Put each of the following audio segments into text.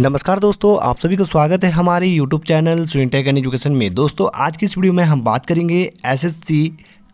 नमस्कार दोस्तों आप सभी को स्वागत है हमारे YouTube channel Swintech and Education में दोस्तों आज की इस वीडियो में हम बात करेंगे SSC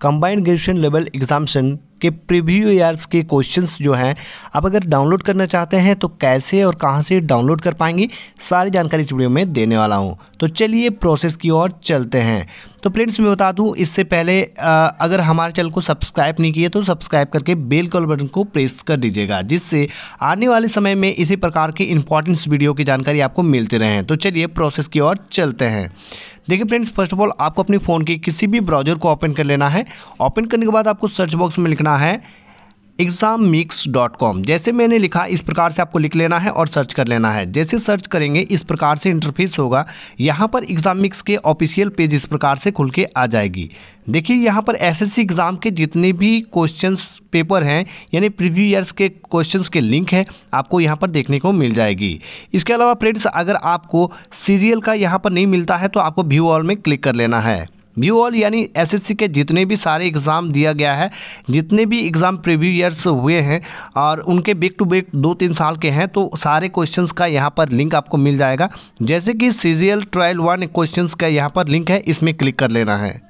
combined graduation level examination के प्रीव्यू ईयर्स के क्वेश्चंस जो हैं आप अगर डाउनलोड करना चाहते हैं तो कैसे और कहाँ से डाउनलोड कर पाएंगे सारी जानकारी इस वीडियो में देने वाला हूँ तो चलिए प्रोसेस की ओर चलते हैं तो फ्रेंड्स मैं बता दूँ इससे पहले आ, अगर हमारे चैनल को सब्सक्राइब नहीं किए तो सब्सक्राइब करके बेल कॉल बटन को प्रेस कर दीजिएगा जिससे आने वाले समय में इसी प्रकार के इंपॉर्टेंस वीडियो की जानकारी आपको मिलते रहें तो चलिए प्रोसेस की ओर चलते हैं देखिए फ्रेंड्स फर्स्ट ऑफ ऑल आपको अपने फ़ोन के किसी भी ब्राउजर को ओपन कर लेना है ओपन करने के बाद आपको सर्च बॉक्स में लिखना है एग्ज़ाम मिक्स डॉट कॉम जैसे मैंने लिखा इस प्रकार से आपको लिख लेना है और सर्च कर लेना है जैसे सर्च करेंगे इस प्रकार से इंटरफेस होगा यहाँ पर एग्ज़ाम मिक्स के ऑफिशियल पेज इस प्रकार से खुल के आ जाएगी देखिए यहाँ पर एसएससी एग्ज़ाम के जितने भी क्वेश्चंस पेपर हैं यानी प्रीव्यू ईयर्स के क्वेश्चंस के लिंक हैं आपको यहाँ पर देखने को मिल जाएगी इसके अलावा फ्रेंड्स अगर आपको सीरियल का यहाँ पर नहीं मिलता है तो आपको व्यू ऑल में क्लिक कर लेना है व्यू ऑल यानी एसएससी के जितने भी सारे एग्ज़ाम दिया गया है जितने भी एग्ज़ाम प्रीव्यू ईयर्स हुए हैं और उनके बैक टू बैक दो तीन साल के हैं तो सारे क्वेश्चंस का यहाँ पर लिंक आपको मिल जाएगा जैसे कि C G L trial one question का यहाँ पर लिंक है इसमें क्लिक कर लेना है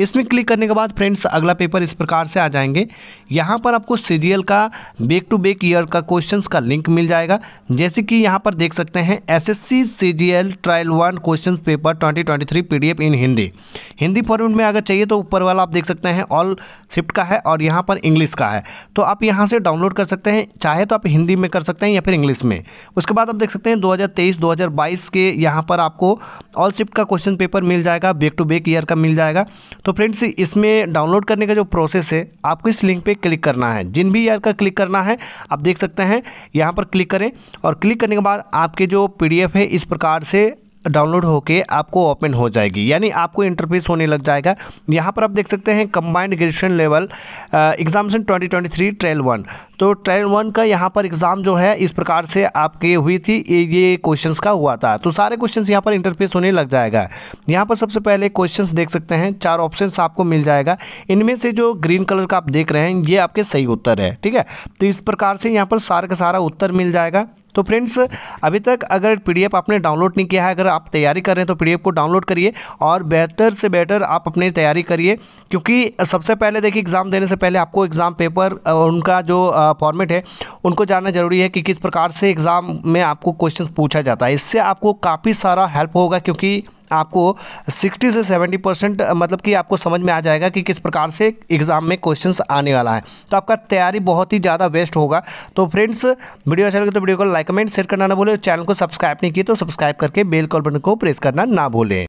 इसमें क्लिक करने के बाद फ्रेंड्स अगला पेपर इस प्रकार से आ जाएंगे यहाँ पर आपको सी का बेक टू बेक ईयर का क्वेश्चन का लिंक मिल जाएगा जैसे कि यहाँ पर देख सकते हैं S S trial one question paper twenty twenty three P in Hindi Hindi format में अगर चाहिए तो ऊपर वाला आप देख सकते हैं ऑल शिफ्ट का है और यहाँ पर इंग्लिश का है तो आप यहाँ से डाउनलोड कर सकते हैं चाहे तो आप हिंदी में कर सकते हैं या फिर इंग्लिश में उसके बाद आप देख सकते हैं 2023 2022 के यहाँ पर आपको ऑल शिफ्ट का क्वेश्चन पेपर मिल जाएगा बेक टू बेक ईयर का मिल जाएगा तो फ्रेंड्स इसमें डाउनलोड करने का जो प्रोसेस है आपको इस लिंक पे क्लिक करना है जिन भी यार का क्लिक करना है आप देख सकते हैं यहाँ पर क्लिक करें और क्लिक करने के बाद आपके जो पी है इस प्रकार से डाउनलोड होके आपको ओपन हो जाएगी यानी आपको इंटरफेस होने लग जाएगा यहाँ पर आप देख सकते हैं combined graduation level examination twenty twenty three trail one तो ट्रेल वन का यहाँ पर एग्ज़ाम जो है इस प्रकार से आपके हुई थी ये क्वेश्चंस का हुआ था तो सारे क्वेश्चंस यहाँ पर इंटरफेस होने लग जाएगा यहाँ पर सबसे पहले क्वेश्चंस देख सकते हैं चार ऑप्शंस आपको मिल जाएगा इनमें से जो ग्रीन कलर का आप देख रहे हैं ये आपके सही उत्तर है ठीक है तो इस प्रकार से यहाँ पर सारा का सारा उत्तर मिल जाएगा तो फ्रेंड्स अभी तक अगर पीडीएफ आपने डाउनलोड नहीं किया है अगर आप तैयारी कर रहे हैं तो पीडीएफ को डाउनलोड करिए और बेहतर से बेहतर आप अपनी तैयारी करिए क्योंकि सबसे पहले देखिए एग्ज़ाम देने से पहले आपको एग्ज़ाम पेपर उनका जो फॉर्मेट है उनको जानना ज़रूरी है कि किस प्रकार से एग्ज़ाम में आपको क्वेश्चन पूछा जाता है इससे आपको काफ़ी सारा हेल्प होगा क्योंकि आपको सिक्सटी से सेवेंटी परसेंट मतलब कि आपको समझ में आ जाएगा कि किस प्रकार से एग्ज़ाम में क्वेश्चन आने वाला है तो आपका तैयारी बहुत ही ज़्यादा वेस्ट होगा तो फ्रेंड्स वीडियो अच्छा लगे तो वीडियो को लाइक कमेंट शेयर करना ना भूलें चैनल को सब्सक्राइब नहीं किए तो सब्सक्राइब करके बेल कॉल बटन को प्रेस करना ना भूलें